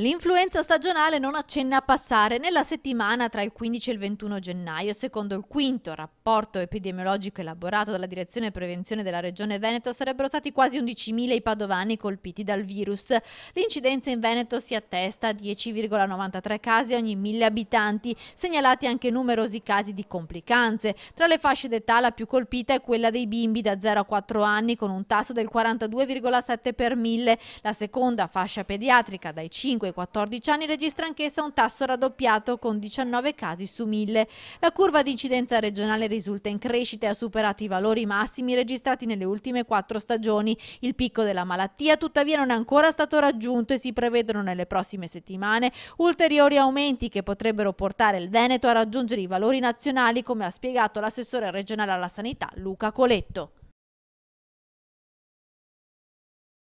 L'influenza stagionale non accenna a passare nella settimana tra il 15 e il 21 gennaio. Secondo il quinto rapporto epidemiologico elaborato dalla Direzione Prevenzione della Regione Veneto, sarebbero stati quasi 11.000 i padovani colpiti dal virus. L'incidenza in Veneto si attesta a 10,93 casi ogni 1.000 abitanti, segnalati anche numerosi casi di complicanze. Tra le fasce d'età la più colpita è quella dei bimbi da 0 a 4 anni con un tasso del 42,7 per 1.000, la seconda fascia pediatrica dai 5 ai 14 anni registra anch'essa un tasso raddoppiato con 19 casi su 1000. La curva di incidenza regionale risulta in crescita e ha superato i valori massimi registrati nelle ultime quattro stagioni. Il picco della malattia tuttavia non è ancora stato raggiunto e si prevedono nelle prossime settimane ulteriori aumenti che potrebbero portare il Veneto a raggiungere i valori nazionali come ha spiegato l'assessore regionale alla sanità Luca Coletto.